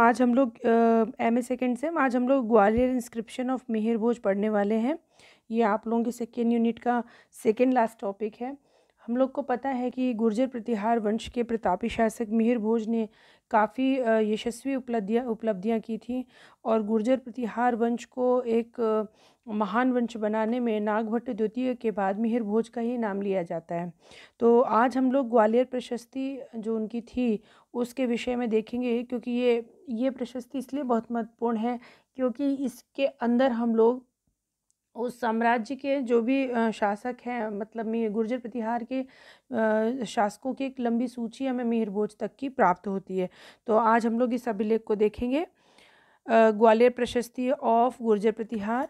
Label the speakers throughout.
Speaker 1: आज हम लोग एम ए सेकेंड सेम आज हम लोग ग्वालियर इंस्क्रिप्शन ऑफ मेहर भोज पढ़ने वाले हैं ये आप लोगों के सेकेंड यूनिट का सेकेंड लास्ट टॉपिक है हम लोग को पता है कि गुर्जर प्रतिहार वंश के प्रतापी शासक मिहिर भोज ने काफ़ी यशस्वी उपलब्धियाँ उपलब्धियाँ की थी और गुर्जर प्रतिहार वंश को एक महान वंश बनाने में नागभट्ट द्वितीय के बाद मिहिर भोज का ही नाम लिया जाता है तो आज हम लोग ग्वालियर प्रशस्ति जो उनकी थी उसके विषय में देखेंगे क्योंकि ये ये प्रशस्ति इसलिए बहुत महत्वपूर्ण है क्योंकि इसके अंदर हम लोग उस साम्राज्य के जो भी शासक हैं मतलब मी गुर्जर प्रतिहार के शासकों की एक लंबी सूची हमें मिहिर तक की प्राप्त होती है तो आज हम लोग इस अभिलेख को देखेंगे Gwalior Prashasti of Gurjara Pratihara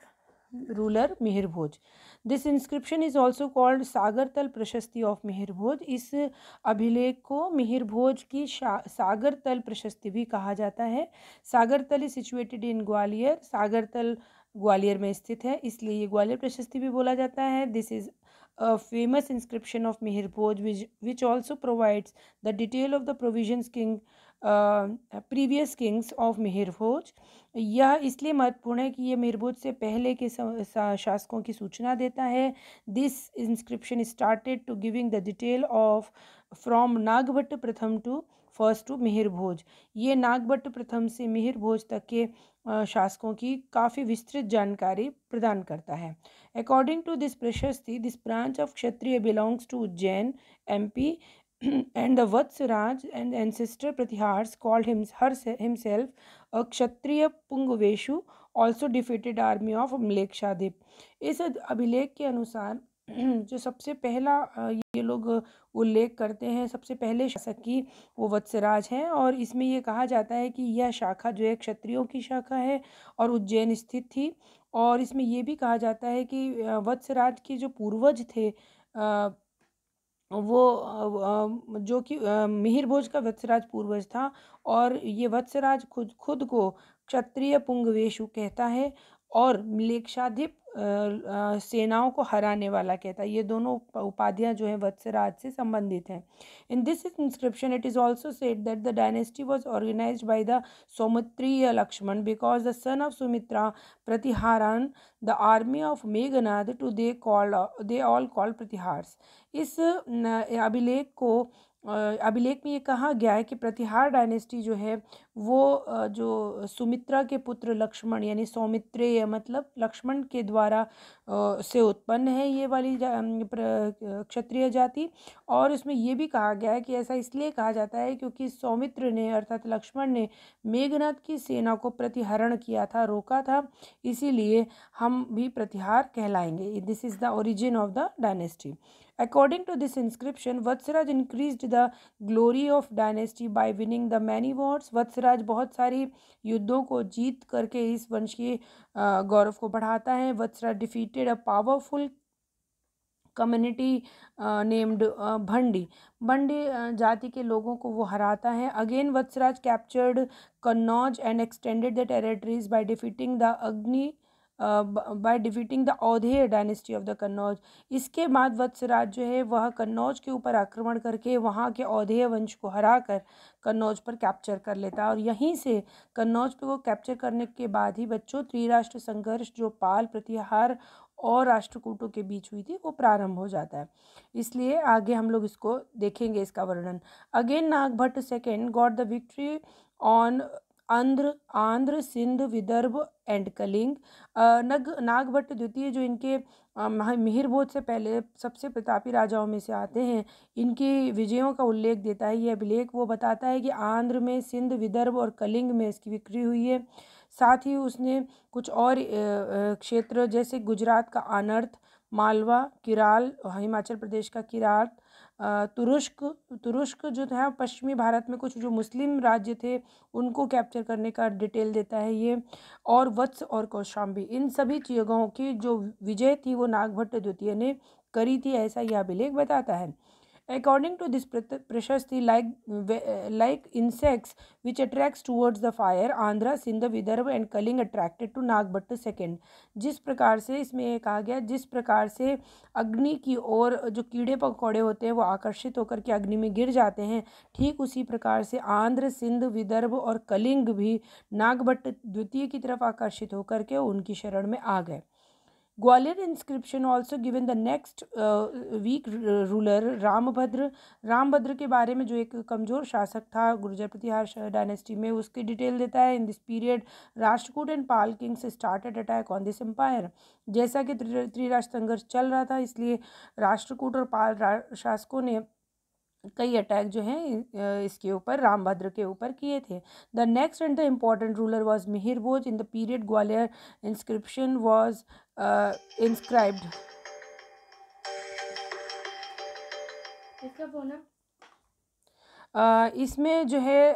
Speaker 1: ruler Mihirbhoj this inscription is also called Sagar Tal Prashasti of भोज इस अभिलेख को भोज की सागर तल प्रशस्ति भी कहा जाता है Sagar Tal is situated in Gwalior Sagar Tal Gwalior में स्थित है इसलिए ये ग्वालियर प्रशस्ति भी बोला जाता है this is a famous inscription of Mihir Bhoj which, which also provides the detail of the provisions previous kings of Mihirbhoj यह इसलिए महत्वपूर्ण है कि यह मेहरभोज से पहले के शासकों की सूचना देता है this inscription started to giving the detail of from Nagabhata प्रथम टू फर्स्ट टू मेहरभोज ये नागभट्ट प्रथम से मेहरभोज तक के शासकों की काफ़ी विस्तृत जानकारी प्रदान करता है according to this Prashasti this branch of Kshatriya belongs to Ujjain MP and the Vatsaraj and ancestor Pratihars called him, her, himself a Kshatriya Pungveshu also defeated army of अभिलेख शादिब इस अभिलेख के अनुसार जो सबसे पहला ये लोग उल्लेख करते हैं सबसे पहले शासक की वो वत्सराज हैं और इसमें ये कहा जाता है कि यह शाखा जो है क्षत्रियों की शाखा है और उज्जैन स्थित थी और इसमें ये भी कहा जाता है कि वत्सराज के जो पूर्वज थे वो जो कि मिहिर भोज का वत्सराज पूर्वज था और ये वत्सराज खुद खुद को क्षत्रिय पुंगवेशु कहता है और मिलेक्षाधिप सेनाओं को हराने वाला कहता है ये दोनों उपाधियाँ जो है वत्सराज से संबंधित हैं in this inscription it is also set that the dynasty was organise by the Saumitriya Lakshman because the son of Sumitra Pratiharan the army of Meghnad to they call they all call Pratihars इस अभिलेख को अभिलेख में ये कहा गया है कि प्रतिहार डायनेस्टी जो है वो जो सुमित्रा के पुत्र लक्ष्मण यानी सौमित्रेय मतलब लक्ष्मण के द्वारा से उत्पन्न है ये वाली जा, क्षत्रिय जाति और इसमें यह भी कहा गया है कि ऐसा इसलिए कहा जाता है क्योंकि सौमित्र ने अर्थात लक्ष्मण ने मेघनाथ की सेना को प्रतिहरण किया था रोका था इसीलिए हम भी प्रतिहार कहलाएंगे this is the origin of the dynasty According to this inscription, Vatsaraj increased the glory of dynasty by winning the many wars. Vatsaraj Prithviraj बहुत सारी युद्धों को जीत करके इस वंश के गौरव को बढ़ाता है Vatsaraj defeated a powerful community named Bhandi Bhandi जाति के लोगों को वो हराता है again Vatsaraj captured Kannauj and extended the territories by defeating the Agni by defeating the Audheya dynasty of the Kannauj इसके बाद वत्सराज जो है वह कन्नौज के ऊपर आक्रमण करके वहाँ के औधेय वंश को हरा कर कन्नौज पर कैप्चर कर लेता और यहीं से कन्नौज पर को कैप्चर करने के बाद ही बच्चों त्रिराष्ट्र संघर्ष जो पाल प्रतिहार और राष्ट्रकूटों के बीच हुई थी वो प्रारंभ हो जाता है इसलिए आगे हम लोग इसको देखेंगे इसका वर्णन again Nagabhata second got the victory on Andhra Andhra Sindh Vidarbha and Kalinga नग नागभट्ट द्वितीय जो इनके मिहिर बोध से पहले सबसे प्रतापी राजाओं में से आते हैं इनकी विजयों का उल्लेख देता है यह अभिलेख वो बताता है कि आंध्र में सिंध विदर्भ और कलिंग में इसकी बिक्री हुई है साथ ही उसने कुछ और क्षेत्र जैसे गुजरात का अनर्थ मालवा किराल हिमाचल प्रदेश का किरात तुरुष्क तुरुष्क जो था पश्चिमी भारत में कुछ जो मुस्लिम राज्य थे उनको कैप्चर करने का डिटेल देता है ये और वत्स और कौशाम्बी इन सभी जगहों की जो विजय थी वो नागभट्ट द्वितीय ने करी थी ऐसा यह अभिलेख बताता है According to this Prashasti, like, like insects which attracts towards the fire, Andhra, Sindh, Vidarbha and Kaling attracted to Nagbhatta second. जिस प्रकार से इसमें ये कहा गया जिस प्रकार से अग्नि की ओर जो कीड़े पकौड़े होते हैं वो आकर्षित होकर के अग्नि में गिर जाते हैं ठीक उसी प्रकार से आंध्र सिंध विदर्भ और कलिंग भी नागभट्ट द्वितीय की तरफ आकर्षित होकर के उनकी शरण में आ गए Gwalior inscription also given the next weak ruler Rambhadra Rambhadra के बारे में जो एक कमज़ोर शासक था गुर्जर प्रतिहार डायनेस्टी में उसकी डिटेल देता है in this period Rashtrakuta and Pala kings started attack on this empire जैसा कि त्रिराष्ट्र संघर्ष चल रहा था इसलिए राष्ट्रकूट और पाल शासकों ने कई अटैक जो हैं इसके ऊपर रामभद्र के ऊपर किए थे the next and the important ruler was Mihir Bhoj in the period Gwalior inscription was inscribed इसमें जो है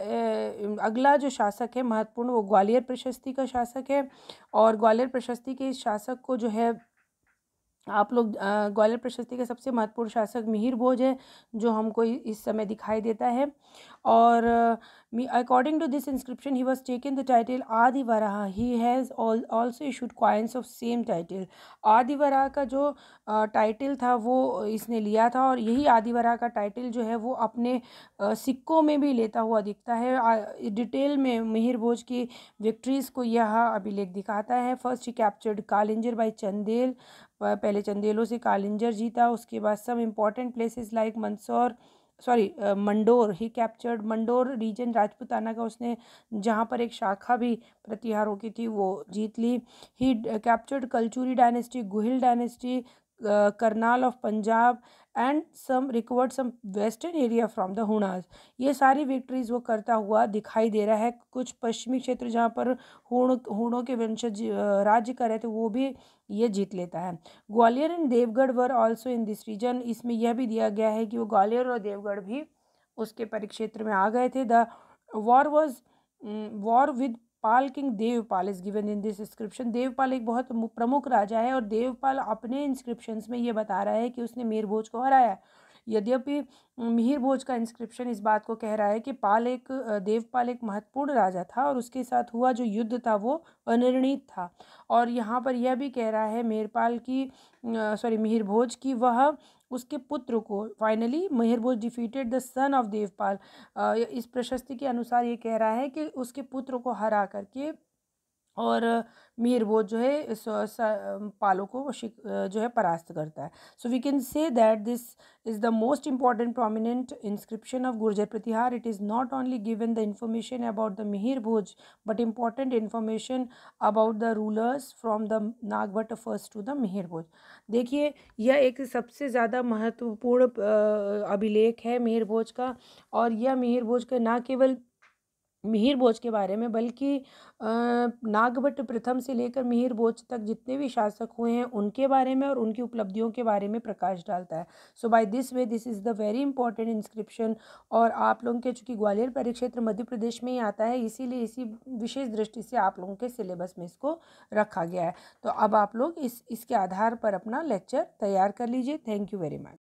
Speaker 1: अगला जो शासक है महत्वपूर्ण वो ग्वालियर प्रशस्ति का शासक है और ग्वालियर प्रशस्ति के इस शासक को जो है आप लोग ग्वालियर प्रशस्ति के सबसे महत्वपूर्ण शासक मिहिर भोज है जो हमको इस समय दिखाई देता है और according to this inscription he was taken the title Adivaraha he has also issued coins of same title Adivaraha का जो टाइटल था वो इसने लिया था और यही आदिवराह का टाइटल जो है वो अपने सिक्कों में भी लेता हुआ दिखता है डिटेल में मिहिर भोज की विक्ट्रीज़ को यह अभिलेख दिखाता है first he captured Kalinjar by Chandel पहले चंदेलों से कालिंजर जीता उसके बाद some important places like Mandsaur sorry Mandore he captured Mandore region Rajputana का उसने जहाँ पर एक शाखा भी प्रतिहारों की थी वो जीत ली he captured Kalachuri dynasty Guhil dynasty Karnal of Punjab and some recovered some western area from the Hunas ये सारी विक्ट्रीज वो करता हुआ दिखाई दे रहा है कुछ पश्चिमी क्षेत्र जहाँ पर हुण हुणों के वंशज राज्य कर रहे थे वो भी ये जीत लेता है Gwalior and Devgarh were also in this region इसमें यह भी दिया गया है कि वो ग्वालियर और देवगढ़ भी उसके परिक्षेत्र में आ गए थे the war was war with Pala king Devpal is given in this inscription Devpal एक बहुत प्रमुख राजा है और देवपाल अपने इंस्क्रिप्शन में ये बता रहा है कि उसने मीरभोज को हराया यद्यपि मिहिर भोज का इंस्क्रिप्शन इस बात को कह रहा है कि पाल एक देवपाल एक महत्वपूर्ण राजा था और उसके साथ हुआ जो युद्ध था वो अनिर्णित था और यहाँ पर यह भी कह रहा है मेहरपाल की सॉरी मिहिर भोज की वह उसके पुत्र को finally Mihirbhoj defeated the son of Devpal इस प्रशस्ति के अनुसार ये कह रहा है कि उसके पुत्र को हरा करके और वो जो है पालों को जो है परास्त करता है so we can say that this is the most important prominent inscription of Gurjara Pratihara it is not only given the information about the Mihir Bhoj but important information about the rulers from the Nagabhata first to the Mihir Bhoj देखिए यह एक सबसे ज़्यादा महत्वपूर्ण अभिलेख है मिहिर भोज का और यह मिहिर भोज का ना केवल मिहिर भोज के बारे में बल्कि नागभट्ट प्रथम से लेकर मिहिर भोज तक जितने भी शासक हुए हैं उनके बारे में और उनकी उपलब्धियों के बारे में प्रकाश डालता है so by this way this is the very important inscription और आप लोगों के चूँकि ग्वालियर परिक्षेत्र मध्य प्रदेश में ही आता है इसीलिए इसी विशेष दृष्टि से आप लोगों के सिलेबस में इसको रखा गया है तो अब आप लोग इस इसके आधार पर अपना लेक्चर तैयार कर लीजिए थैंक यू वेरी मच